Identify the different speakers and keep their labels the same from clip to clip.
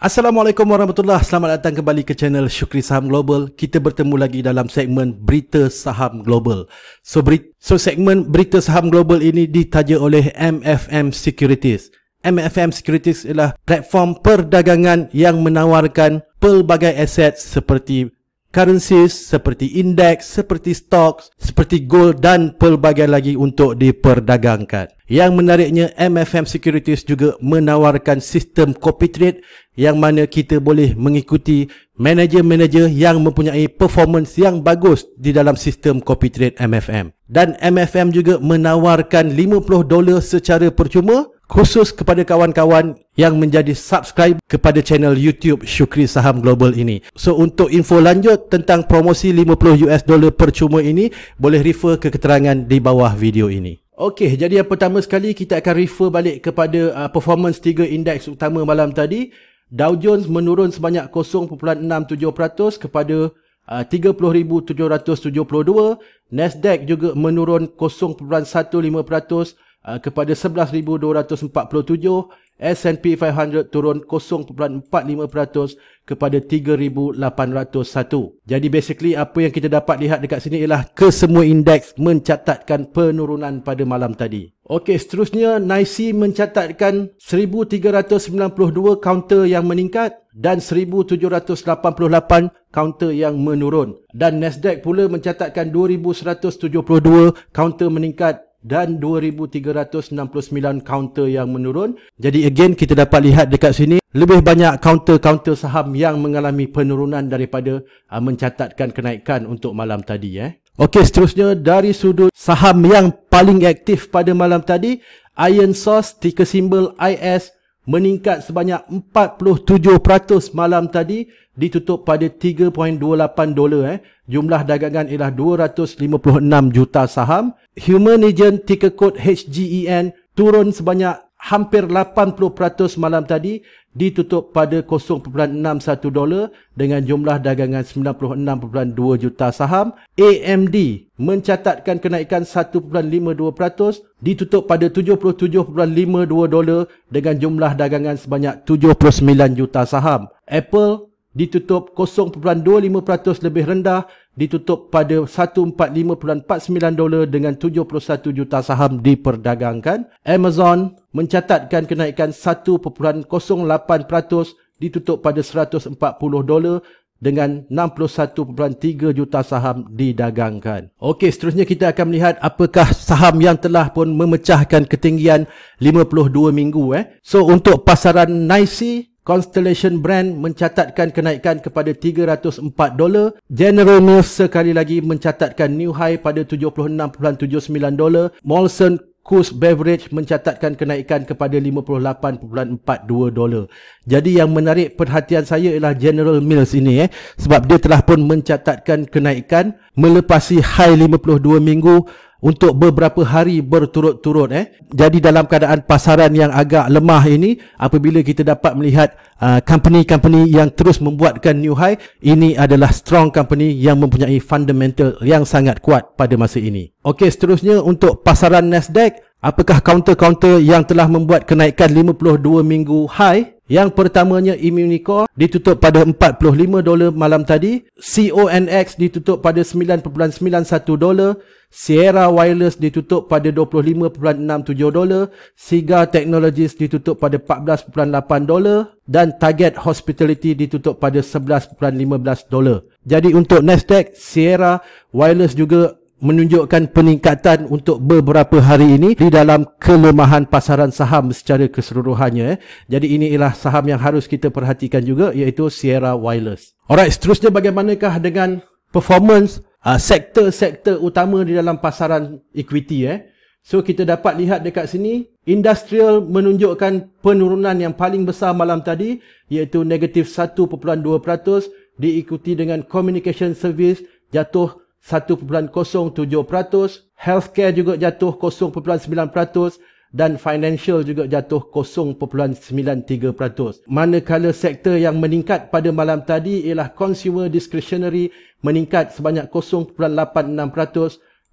Speaker 1: Assalamualaikum warahmatullahi Selamat datang kembali ke channel Syukri Saham Global. Kita bertemu lagi dalam segmen Berita Saham Global. So, beri- so segmen Berita Saham Global ini ditaja oleh MFM Securities. MFM Securities ialah platform perdagangan yang menawarkan pelbagai aset seperti currencies seperti indeks, seperti stocks, seperti gold dan pelbagai lagi untuk diperdagangkan. Yang menariknya MFM Securities juga menawarkan sistem copy trade yang mana kita boleh mengikuti manager-manager yang mempunyai performance yang bagus di dalam sistem copy trade MFM. Dan MFM juga menawarkan $50 secara percuma khusus kepada kawan-kawan yang menjadi subscribe kepada channel YouTube Syukri Saham Global ini. So untuk info lanjut tentang promosi 50 US dollar percuma ini boleh refer ke keterangan di bawah video ini. Okey, jadi yang pertama sekali kita akan refer balik kepada uh, performance tiga indeks utama malam tadi. Dow Jones menurun sebanyak 0.67% kepada uh, 30772. Nasdaq juga menurun 0.15% Ah, kepada 11,247, S&P 500 turun 0.45% kepada 3,801. Jadi basically apa yang kita dapat lihat dekat sini ialah kesemua indeks mencatatkan penurunan pada malam tadi. Okey, seterusnya NYSE mencatatkan 1,392 kaunter yang meningkat dan 1,788 kaunter yang menurun. Dan Nasdaq pula mencatatkan 2,172 kaunter meningkat dan 2369 kaunter yang menurun. Jadi again kita dapat lihat dekat sini lebih banyak kaunter-kaunter saham yang mengalami penurunan daripada uh, mencatatkan kenaikan untuk malam tadi eh. Okey seterusnya dari sudut saham yang paling aktif pada malam tadi Iron Source ticker symbol IS meningkat sebanyak 47% malam tadi ditutup pada 3.28 dolar eh. Jumlah dagangan ialah 256 juta saham. Human Agent ticker code HGEN turun sebanyak 3.5% hampir 80% malam tadi ditutup pada 0.61 dolar dengan jumlah dagangan 96.2 juta saham. AMD mencatatkan kenaikan 1.52% ditutup pada 77.52 dolar dengan jumlah dagangan sebanyak 79 juta saham. Apple ditutup 0.25% lebih rendah ditutup pada 1.45.49 dolar dengan 71 juta saham diperdagangkan. Amazon mencatatkan kenaikan 1.08% ditutup pada 140 dolar dengan 61.3 juta saham didagangkan. Okey, seterusnya kita akan melihat apakah saham yang telah pun memecahkan ketinggian 52 minggu eh. So untuk pasaran NYSE Constellation Brand mencatatkan kenaikan kepada 304 dolar. General Mills sekali lagi mencatatkan new high pada 76.79 dolar. Molson Coors Beverage mencatatkan kenaikan kepada 58.42 dolar. Jadi yang menarik perhatian saya ialah General Mills ini eh sebab dia telah pun mencatatkan kenaikan melepasi high 52 minggu untuk beberapa hari berturut-turut eh jadi dalam keadaan pasaran yang agak lemah ini apabila kita dapat melihat uh, company-company yang terus membuatkan new high ini adalah strong company yang mempunyai fundamental yang sangat kuat pada masa ini okey seterusnya untuk pasaran Nasdaq apakah counter-counter yang telah membuat kenaikan 52 minggu high yang pertamanya Immunicore ditutup pada 45 dolar malam tadi. CONX ditutup pada 9.91 dolar. Sierra Wireless ditutup pada 25.67 dolar. Siga Technologies ditutup pada 14.8 dolar. Dan Target Hospitality ditutup pada 11.15 dolar. Jadi untuk Nasdaq, Sierra Wireless juga menunjukkan peningkatan untuk beberapa hari ini di dalam kelemahan pasaran saham secara keseluruhannya. Jadi ini ialah saham yang harus kita perhatikan juga iaitu Sierra Wireless. Alright, seterusnya bagaimanakah dengan performance uh, sektor-sektor utama di dalam pasaran equity eh? So kita dapat lihat dekat sini industrial menunjukkan penurunan yang paling besar malam tadi iaitu negatif 1.2% diikuti dengan communication service jatuh 1.07%, healthcare juga jatuh 0.9% dan financial juga jatuh 0.93%. Manakala sektor yang meningkat pada malam tadi ialah consumer discretionary meningkat sebanyak 0.86%,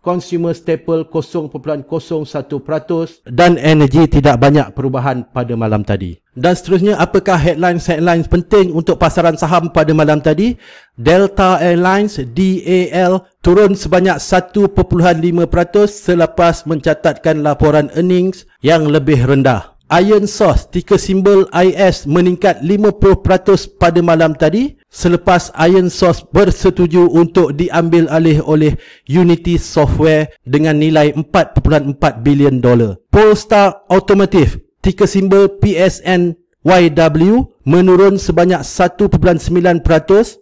Speaker 1: consumer staple 0.01% dan energi tidak banyak perubahan pada malam tadi. Dan seterusnya, apakah headline-headline penting untuk pasaran saham pada malam tadi? Delta Airlines DAL turun sebanyak 1.5% selepas mencatatkan laporan earnings yang lebih rendah. Iron Source ticker simbol IS meningkat 50% pada malam tadi selepas Iron Source bersetuju untuk diambil alih oleh Unity Software dengan nilai 4.4 bilion dolar. Polestar Automotive ticker simbol PSN YW menurun sebanyak 1.9%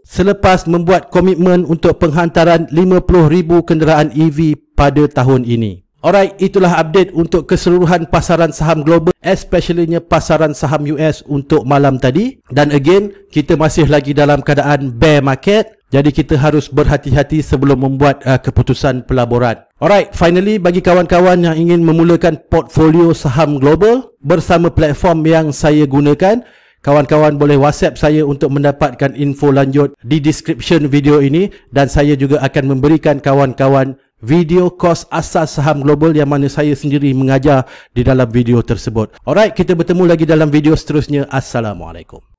Speaker 1: selepas membuat komitmen untuk penghantaran 50,000 kenderaan EV pada tahun ini. Alright, itulah update untuk keseluruhan pasaran saham global especiallynya pasaran saham US untuk malam tadi. Dan again, kita masih lagi dalam keadaan bear market. Jadi kita harus berhati-hati sebelum membuat uh, keputusan pelaburan. Alright, finally bagi kawan-kawan yang ingin memulakan portfolio saham global bersama platform yang saya gunakan, kawan-kawan boleh WhatsApp saya untuk mendapatkan info lanjut di description video ini dan saya juga akan memberikan kawan-kawan video kos asas saham global yang mana saya sendiri mengajar di dalam video tersebut. Alright, kita bertemu lagi dalam video seterusnya. Assalamualaikum.